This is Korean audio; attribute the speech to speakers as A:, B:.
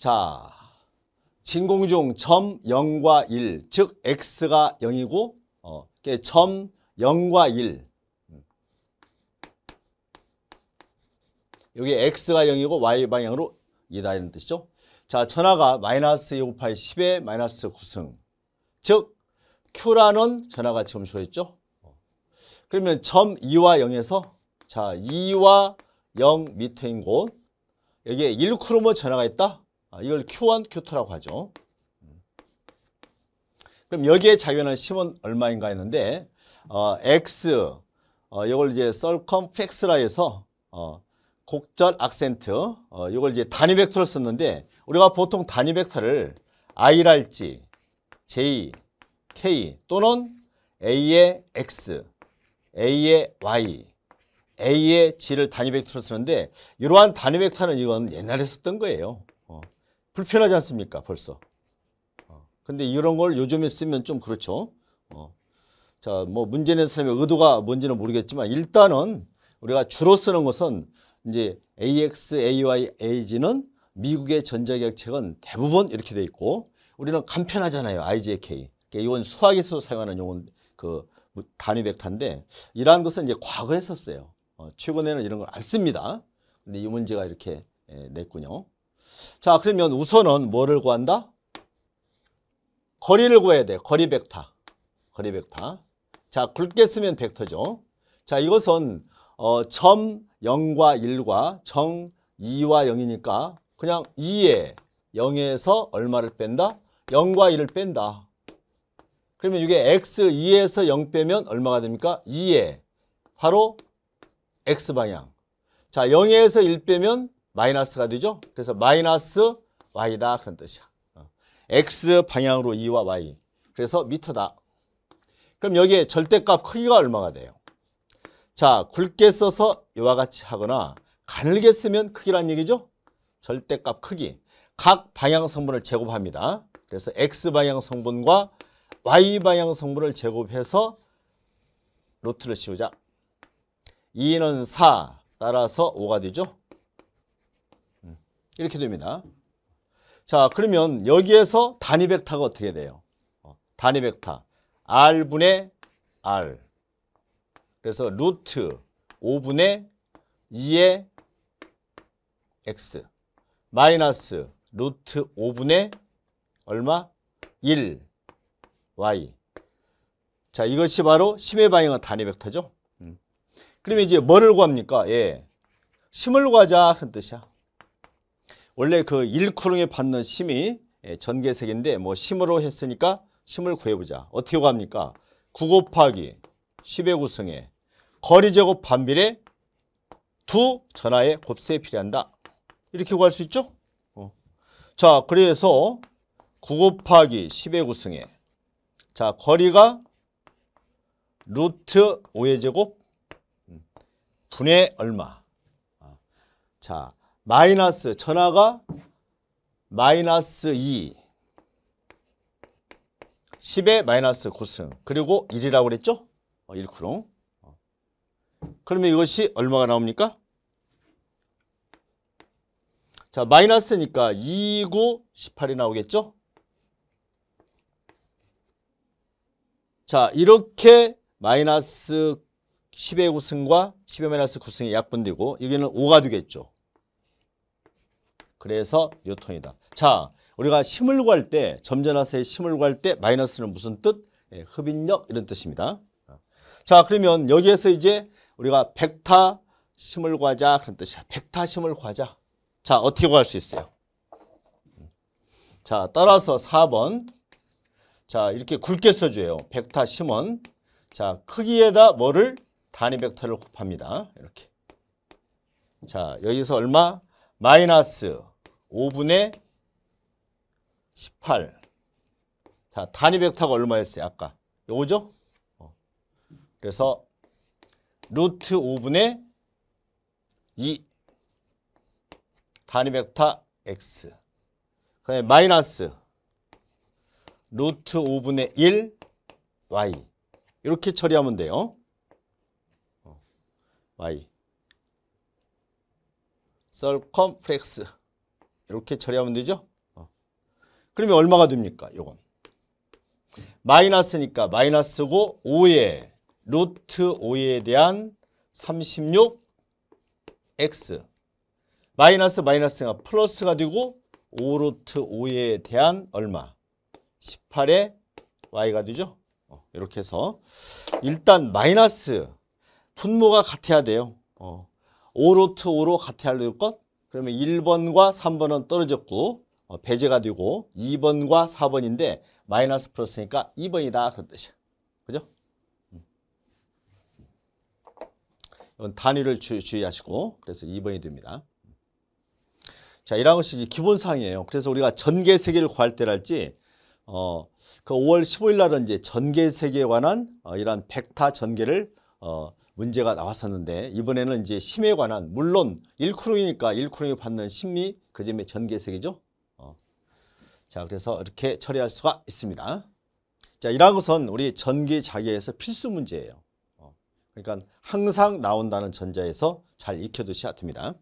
A: 자, 진공 중 점 0과 1, 즉 x가 0이고 어, 점 0과 1. 여기 x가 0이고 y 방향으로 2다 이런 뜻이죠. 자, 전하가 마이너스 2 곱하기 10의 마이너스 9승. 즉 q라는 전하가 지금 주어있죠. 그러면 점 2와 0에서 자 2와 0 밑에인 곳 여기에 1크로모 전하가 있다. 아, 이걸 Q1, Q2라고 하죠. 그럼 여기에 자유연한 심은 얼마인가 했는데 어, X 어, 이걸 이제 circumfex라 해서 어, 곡절 악센트 어, 이걸 이제 단위 벡터를 썼는데 우리가 보통 단위 벡터를 I랄지 J, K 또는 A의 X, A의 Y, A의 G를 단위 벡터로 쓰는데 이러한 단위 벡터는 이건 옛날에 썼던 거예요. 불편하지 않습니까? 벌써. 어, 근데 이런 걸 요즘에 쓰면 좀 그렇죠. 어. 자, 뭐 문제는 사람의 의도가 뭔지는 모르겠지만 일단은 우리가 주로 쓰는 것은 이제 AX, AY, AG는 미국의 전자계약책은 대부분 이렇게 돼 있고 우리는 간편하잖아요. IJK. 그러니까 이건 수학에서 사용하는 용어 그 단위 벡터인데 이러한 것은 이제 과거에 썼어요. 어, 최근에는 이런 걸 안 씁니다. 근데 이 문제가 이렇게 예, 냈군요. 자, 그러면 우선은 뭐를 구한다? 거리를 구해야 돼. 거리 벡터. 거리 벡터. 자, 굵게 쓰면 벡터죠. 자, 이것은 어, 점 0과 1과 정 2와 0이니까 그냥 2에 0에서 얼마를 뺀다? 0과 1을 뺀다. 그러면 이게 x2에서 0 빼면 얼마가 됩니까? 2에 바로 x방향. 자, 0에서 1 빼면 마이너스가 되죠. 그래서 마이너스 y다 그런 뜻이야. 어. x 방향으로 2와 e y. 그래서 미터다. 그럼 여기에 절대값 크기가 얼마가 돼요? 자, 굵게 써서 이와 같이 하거나 가늘게 쓰면 크기란 얘기죠? 절대값 크기. 각 방향 성분을 제곱합니다. 그래서 x방향 성분과 y방향 성분을 제곱해서 노트를 씌우자. 2는 4, 따라서 5가 되죠? 이렇게 됩니다. 자 그러면 여기에서 단위 벡터가 어떻게 돼요? 어, 단위 벡터 r분의 r 그래서 루트 5분의 2의 x 마이너스 루트 5분의 얼마? 1 y 자 이것이 바로 심의 방향은 단위 벡터죠. 음. 그러면 이제 뭐를 구합니까? 예. 심을 구하자 그런 뜻이야. 원래 그1쿠릉에 받는 심이 예, 전개색인데 뭐 심으로 했으니까 심을 구해보자. 어떻게 구합니까? 9 곱하기 10의 구성에 거리 제곱 반비례 2 전하의 곱셈에 필요한다. 이렇게 구할 수 있죠? 어. 자, 그래서 9 곱하기 10의 구성에 자, 거리가 루트 5의 제곱 음, 분의 얼마 아, 자, 마이너스 전하가 마이너스 2 10의 마이너스 고승 그리고 1이라고 그랬죠? 어, 1쿠롱 어. 그러면 이것이 얼마가 나옵니까? 자 마이너스니까 2, 9, 18이 나오겠죠? 자 이렇게 마이너스 10의 9승과 10의 마이너스 9승이 약분되고 여기는 5가 되겠죠. 그래서 뉴턴이다. 자, 우리가 힘을 구할 때, 점전하세의 힘을 구할 때 마이너스는 무슨 뜻? 예, 흡인력 이런 뜻입니다. 자, 그러면 여기에서 이제 우리가 백타 힘을 구하자 그런 뜻이야. 백타 힘을 구하자. 자, 어떻게 구할 수 있어요? 자, 따라서 4번. 자, 이렇게 굵게 써줘요. 백타 심은 자, 크기에다 뭐를? 단위 벡터를 곱합니다. 이렇게. 자, 여기서 얼마? 마이너스 5분의 18. 자, 단위 벡터가 얼마였어요? 아까. 요거죠? 어. 그래서 루트 5분의 2 단위 벡터 x 그 다음에 마이너스 루트 5분의 1 y 이렇게 처리하면 돼요. 어. y 썰컴플렉스 이렇게 처리하면 되죠? 어. 그러면 얼마가 됩니까? 요건. 마이너스니까 마이너스고 5에 루트 5에 대한 36x 마이너스 마이너스가 플러스가 되고 5루트 5에 대한 얼마? 18에 y가 되죠? 어, 이렇게 해서 일단 마이너스 분모가 같아야 돼요. 어, 5루트 5로 같아야 될 것, 그러면 1번과 3번은 떨어졌고 어, 배제가 되고 2번과 4번인데 마이너스 플러스니까 2번이다 그런 뜻이야. 그죠? 음. 이건 단위를 주, 의하시고 그래서 2번이 됩니다. 자, 이런 것이 기본사항이에요. 그래서 우리가 전개 세계를 구할 때랄지 어, 그 5월 15일 날은 이제 전개 세계에 관한 어, 이러한 벡터 전개를 어, 문제가 나왔었는데 이번에는 이제 심에 관한 물론 1크로이니까 1크로이 받는 심리 그점의 전개색이죠. 어. 자 그래서 이렇게 처리할 수가 있습니다. 자 이러한 것은 우리 전기자기에서 필수 문제예요. 어. 그러니까 항상 나온다는 전자에서 잘 익혀두셔야 됩니다.